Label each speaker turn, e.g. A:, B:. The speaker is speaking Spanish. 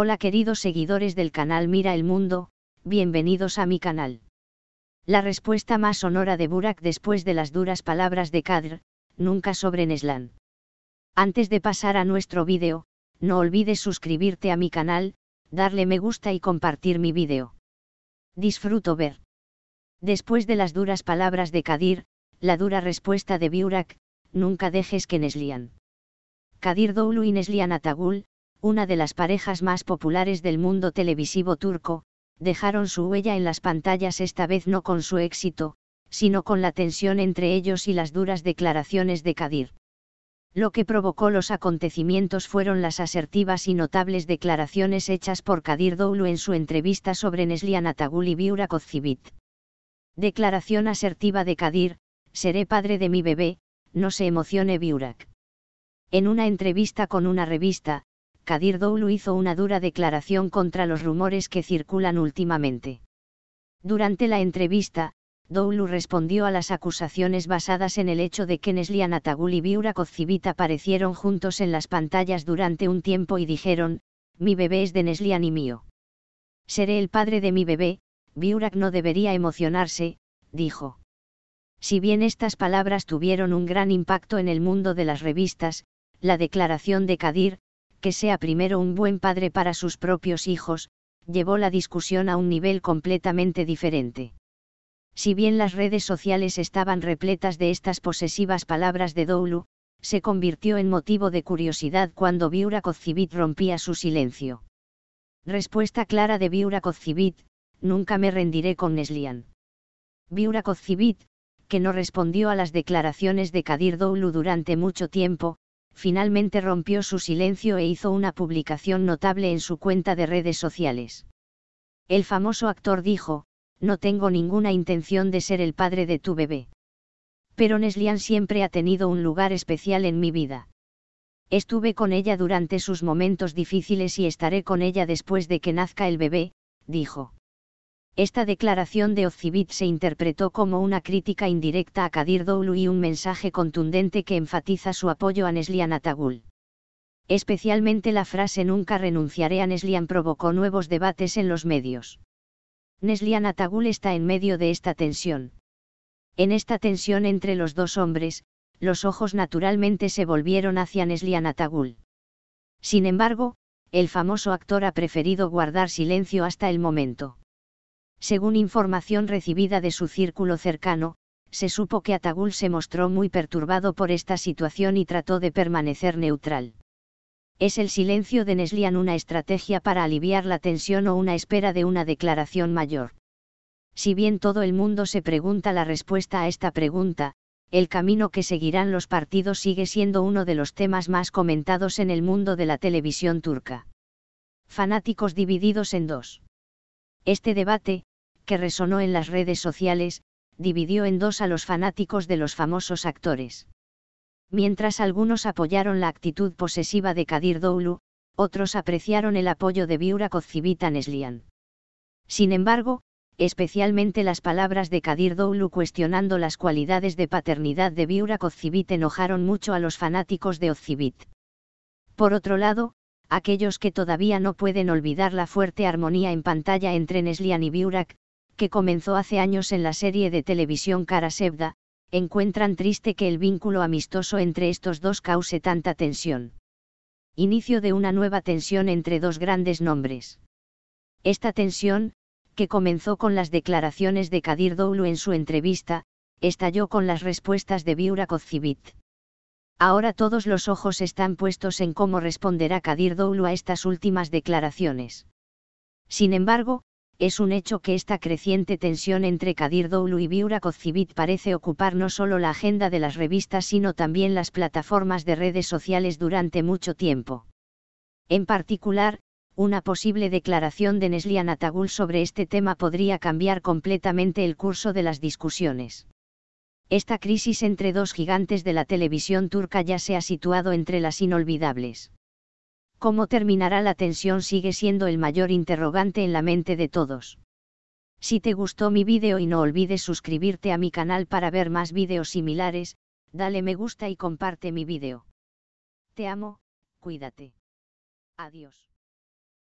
A: Hola queridos seguidores del canal Mira el Mundo, bienvenidos a mi canal. La respuesta más sonora de Burak después de las duras palabras de Kadir, nunca sobre Neslan. Antes de pasar a nuestro vídeo, no olvides suscribirte a mi canal, darle me gusta y compartir mi vídeo. Disfruto ver. Después de las duras palabras de Kadir, la dura respuesta de Burak, nunca dejes que Neslian. Kadir Doulu y Neslian Atagul, una de las parejas más populares del mundo televisivo turco, dejaron su huella en las pantallas esta vez no con su éxito, sino con la tensión entre ellos y las duras declaraciones de Kadir. Lo que provocó los acontecimientos fueron las asertivas y notables declaraciones hechas por Kadir Doulu en su entrevista sobre Neslihan Atagul y Biura Kozcivit. Declaración asertiva de Kadir, seré padre de mi bebé, no se emocione Biurak. En una entrevista con una revista, Kadir Doulu hizo una dura declaración contra los rumores que circulan últimamente. Durante la entrevista, Doulu respondió a las acusaciones basadas en el hecho de que Neslian Atagul y Viura Kozcivit aparecieron juntos en las pantallas durante un tiempo y dijeron, mi bebé es de Neslian y mío. Seré el padre de mi bebé, Viurak no debería emocionarse, dijo. Si bien estas palabras tuvieron un gran impacto en el mundo de las revistas, la declaración de Kadir, que sea primero un buen padre para sus propios hijos, llevó la discusión a un nivel completamente diferente. Si bien las redes sociales estaban repletas de estas posesivas palabras de Doulu, se convirtió en motivo de curiosidad cuando Viura Kozcivit rompía su silencio. Respuesta clara de Viura Kozcivit, nunca me rendiré con Neslian. Viura Kozcivit, que no respondió a las declaraciones de Kadir Doulu durante mucho tiempo, finalmente rompió su silencio e hizo una publicación notable en su cuenta de redes sociales. El famoso actor dijo, no tengo ninguna intención de ser el padre de tu bebé. Pero Neslian siempre ha tenido un lugar especial en mi vida. Estuve con ella durante sus momentos difíciles y estaré con ella después de que nazca el bebé, dijo. Esta declaración de Ozcibit se interpretó como una crítica indirecta a Kadir Doulu y un mensaje contundente que enfatiza su apoyo a Neslian Atagul. Especialmente la frase nunca renunciaré a Neslian provocó nuevos debates en los medios. Neslian Atagul está en medio de esta tensión. En esta tensión entre los dos hombres, los ojos naturalmente se volvieron hacia Neslian Atagul. Sin embargo, el famoso actor ha preferido guardar silencio hasta el momento. Según información recibida de su círculo cercano, se supo que Atagul se mostró muy perturbado por esta situación y trató de permanecer neutral. ¿Es el silencio de Neslian una estrategia para aliviar la tensión o una espera de una declaración mayor? Si bien todo el mundo se pregunta la respuesta a esta pregunta, el camino que seguirán los partidos sigue siendo uno de los temas más comentados en el mundo de la televisión turca. Fanáticos divididos en dos. Este debate, que resonó en las redes sociales, dividió en dos a los fanáticos de los famosos actores. Mientras algunos apoyaron la actitud posesiva de Kadir Doulu, otros apreciaron el apoyo de Biura a Neslian. Sin embargo, especialmente las palabras de Kadir Doulu cuestionando las cualidades de paternidad de Biura Civit enojaron mucho a los fanáticos de Ozcivit. Por otro lado, aquellos que todavía no pueden olvidar la fuerte armonía en pantalla entre Neslian y Biurak, que comenzó hace años en la serie de televisión Cara Sevda, encuentran triste que el vínculo amistoso entre estos dos cause tanta tensión. Inicio de una nueva tensión entre dos grandes nombres. Esta tensión, que comenzó con las declaraciones de Kadir Doulu en su entrevista, estalló con las respuestas de Biura Kozcivit. Ahora todos los ojos están puestos en cómo responderá Kadir Doulu a estas últimas declaraciones. Sin embargo, es un hecho que esta creciente tensión entre Kadir Doulu y Biura Kozcivit parece ocupar no solo la agenda de las revistas sino también las plataformas de redes sociales durante mucho tiempo. En particular, una posible declaración de Neslian Atagul sobre este tema podría cambiar completamente el curso de las discusiones. Esta crisis entre dos gigantes de la televisión turca ya se ha situado entre las inolvidables cómo terminará la tensión sigue siendo el mayor interrogante en la mente de todos. Si te gustó mi vídeo y no olvides suscribirte a mi canal para ver más vídeos similares, dale me gusta y comparte mi vídeo. Te amo, cuídate. Adiós.